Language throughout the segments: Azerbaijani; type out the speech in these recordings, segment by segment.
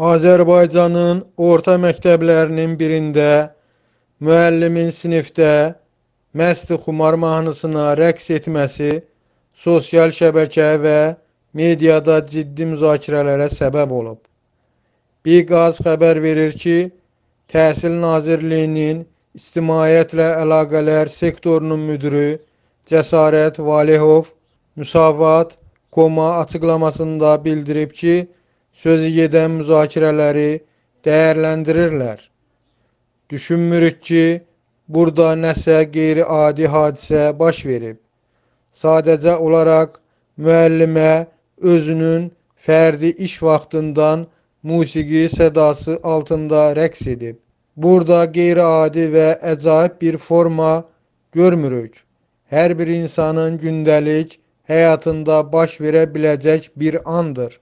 Azərbaycanın orta məktəblərinin birində müəllimin sinifdə məsti xumar mahnısına rəqs etməsi sosial şəbəkə və mediada ciddi müzakirələrə səbəb olub. Biqaz xəbər verir ki, Təhsil Nazirliyinin İctimaiyyətlə Əlaqələr sektorunun müdürü Cəsarət Valehov müsavat, koma açıqlamasında bildirib ki, sözü gedən müzakirələri dəyərləndirirlər. Düşünmürük ki, burada nəsə qeyri-adi hadisə baş verib. Sadəcə olaraq müəllimə özünün fərdi iş vaxtından musiqi sədası altında rəqs edib. Burada qeyri-adi və əcaib bir forma görmürük. Hər bir insanın gündəlik həyatında baş verə biləcək bir andır.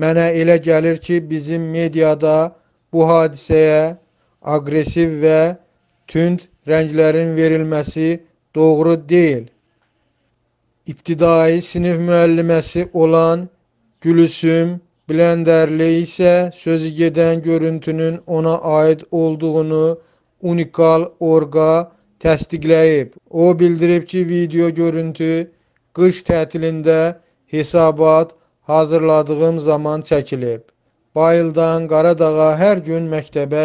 Mənə elə gəlir ki, bizim mediada bu hadisəyə aqressiv və tünd rənglərin verilməsi doğru deyil. İbtidai sinif müəlliməsi olan Gülüsüm Blendərli isə sözü gedən görüntünün ona aid olduğunu unikal orqa təsdiqləyib. O bildirib ki, video görüntü qış tətilində hesabat hazırladığım zaman çəkilib. Bayıldan Qaradağa hər gün məktəbə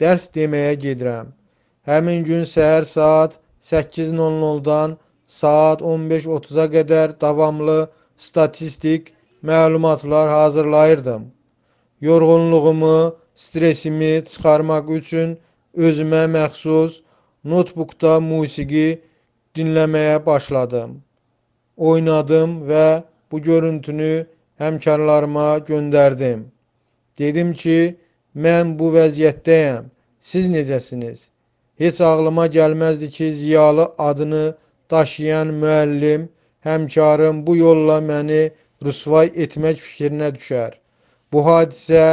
dərs deməyə gedirəm. Həmin gün səhər saat 8:00-dan saat 15:30-a qədər davamlı statistik məlumatlar hazırlayırdım. Yorğunluğumu, stresimi çıxarmaq üçün özümə məxsus notbukda musiqi dinləməyə başladım. Oynadım və bu görüntünü həmkarlarıma göndərdim. Dedim ki, mən bu vəziyyətdəyəm, siz necəsiniz? Heç ağlıma gəlməzdi ki, ziyalı adını daşıyan müəllim, həmkarım bu yolla məni rüsvay etmək fikrinə düşər. Bu hadisə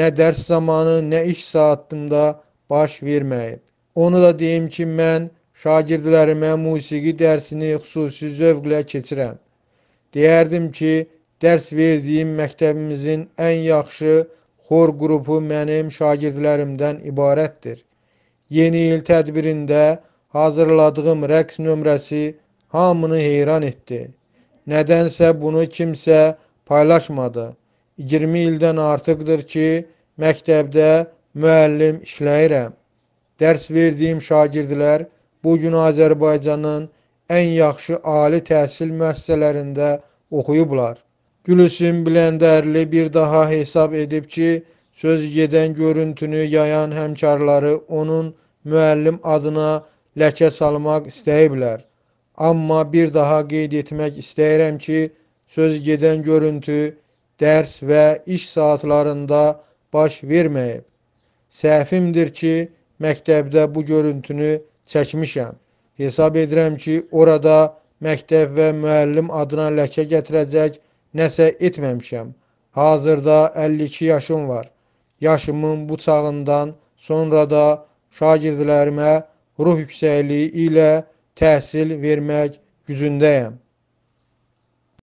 nə dərs zamanı, nə iş saatında baş verməyib. Onu da deyim ki, mən şagirdlərimə musiqi dərsini xüsusi zövqlə keçirəm. Deyərdim ki, dərs verdiyim məktəbimizin ən yaxşı xor qrupu mənim şagirdlərimdən ibarətdir. Yeni il tədbirində hazırladığım rəqs nömrəsi hamını heyran etdi. Nədənsə bunu kimsə paylaşmadı. 20 ildən artıqdır ki, məktəbdə müəllim işləyirəm. Dərs verdiyim şagirdlər bu gün Azərbaycanın ən yaxşı ali təhsil müəssisələrində oxuyublar. Gülüsün Bilendərli bir daha hesab edib ki, söz gedən görüntünü yayan həmkarları onun müəllim adına ləkə salmaq istəyiblər. Amma bir daha qeyd etmək istəyirəm ki, söz gedən görüntü dərs və iş saatlarında baş verməyib. Səhvimdir ki, məktəbdə bu görüntünü çəkmişəm. Hesab edirəm ki, orada məktəb və müəllim adına ləkə gətirəcək nəsə etməmişəm. Hazırda 52 yaşım var. Yaşımın bu çağından sonra da şagirdlərimə ruh yüksəkliyi ilə təhsil vermək gücündəyəm.